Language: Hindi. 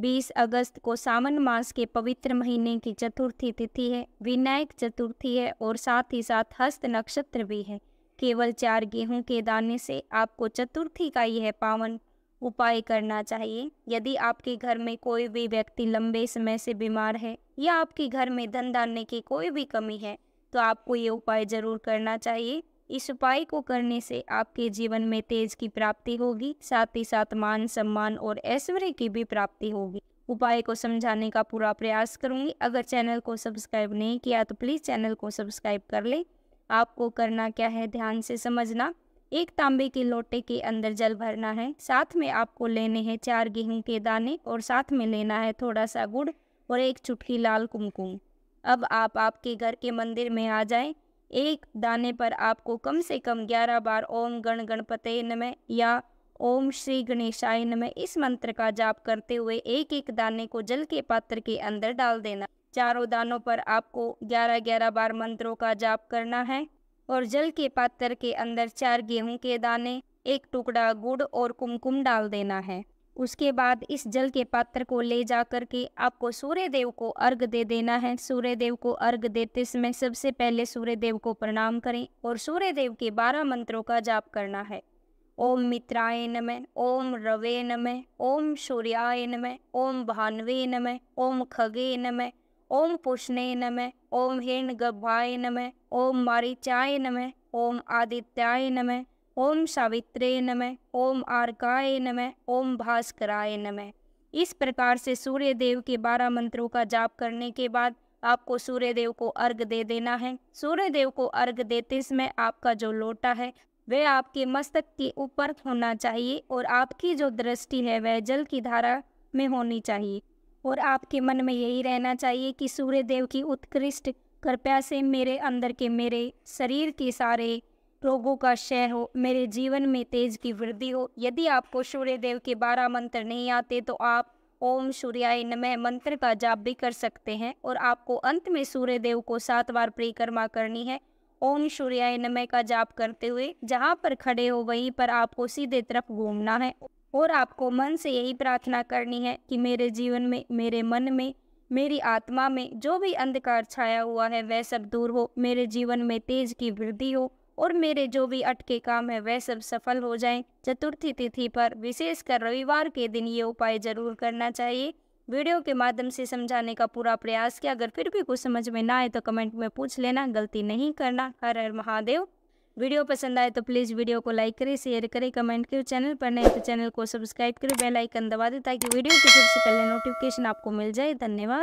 20 अगस्त को सावन मास के पवित्र महीने की चतुर्थी तिथि है विनायक चतुर्थी है और साथ ही साथ हस्त नक्षत्र भी है केवल चार गेहूं के दाने से आपको चतुर्थी का यह पावन उपाय करना चाहिए यदि आपके घर में कोई भी व्यक्ति लंबे समय से बीमार है या आपके घर में धन धान्य की कोई भी कमी है तो आपको ये उपाय जरूर करना चाहिए इस उपाय को करने से आपके जीवन में तेज की प्राप्ति होगी साथ ही साथ मान सम्मान और ऐश्वर्य की भी प्राप्ति होगी उपाय को समझाने का पूरा प्रयास करूंगी अगर चैनल को सब्सक्राइब नहीं किया तो प्लीज़ चैनल को सब्सक्राइब कर ले आपको करना क्या है ध्यान से समझना एक तांबे के लोटे के अंदर जल भरना है साथ में आपको लेने हैं चार गेहूं के दाने और साथ में लेना है थोड़ा सा गुड़ और एक चुटकी लाल कुमकुम अब आप आपके घर के मंदिर में आ जाएं एक दाने पर आपको कम से कम ग्यारह बार ओम गण गणपते नमः या ओम श्री गणेशाय नमः इस मंत्र का जाप करते हुए एक एक दाने को जल के पात्र के अंदर डाल देना चारों दानों पर आपको ग्यारह ग्यारह बार मंत्रों का जाप करना है और जल के पात्र के अंदर चार गेहूं के दाने एक टुकड़ा गुड़ और कुमकुम डाल देना है उसके बाद इस जल के पात्र को ले जा कर के आपको सूर्य देव को अर्घ दे देना है सूर्य देव को अर्घ देते समय सबसे पहले सूर्य देव को प्रणाम करें और सूर्य देव के बारह मंत्रों का जाप करना है ओम मित्राय नम ओम रवे नम ओम सूर्याय नम ओम भानवे नम ओम खगे नम ओम पुष्णे नम ओम हिण गभाय नम ओम मारिचाय नम ओम आदित्याय नम ओम सावित्रे नमः ओम आर्काय नमः ओम भास्कराय नमः इस प्रकार से सूर्य देव के बारह मंत्रों का जाप करने के बाद आपको सूर्य देव को अर्घ दे देना है सूर्य देव को अर्घ देते समय आपका जो लोटा है वह आपके मस्तक के ऊपर होना चाहिए और आपकी जो दृष्टि है वह जल की धारा में होनी चाहिए और आपके मन में यही रहना चाहिए कि सूर्य देव की उत्कृष्ट कृपया से मेरे अंदर के मेरे शरीर के सारे रोगों का शय हो मेरे जीवन में तेज की वृद्धि हो यदि आपको सूर्यदेव के बारह मंत्र नहीं आते तो आप ओम सूर्याय नमः मंत्र का जाप भी कर सकते हैं और आपको अंत में सूर्यदेव को सात बार परिक्रमा करनी है ओम सूर्याय नमः का जाप करते हुए जहाँ पर खड़े हो वहीं पर आपको सीधे तरफ घूमना है और आपको मन से यही प्रार्थना करनी है कि मेरे जीवन में मेरे मन में मेरी आत्मा में जो भी अंधकार छाया हुआ है वह सब दूर हो मेरे जीवन में तेज की वृद्धि हो और मेरे जो भी अटके काम है वह सब सफल हो जाएं। चतुर्थी तिथि पर विशेषकर रविवार के दिन ये उपाय जरूर करना चाहिए वीडियो के माध्यम से समझाने का पूरा प्रयास किया अगर फिर भी कुछ समझ में ना आए तो कमेंट में पूछ लेना गलती नहीं करना हर हर महादेव वीडियो पसंद आए तो प्लीज़ वीडियो को लाइक करें शेयर करें कमेंट करें चैनल पर नए तो चैनल को सब्सक्राइब करें बेल आइकन दबा दें ताकि वीडियो की सबसे पहले नोटिफिकेशन आपको मिल जाए धन्यवाद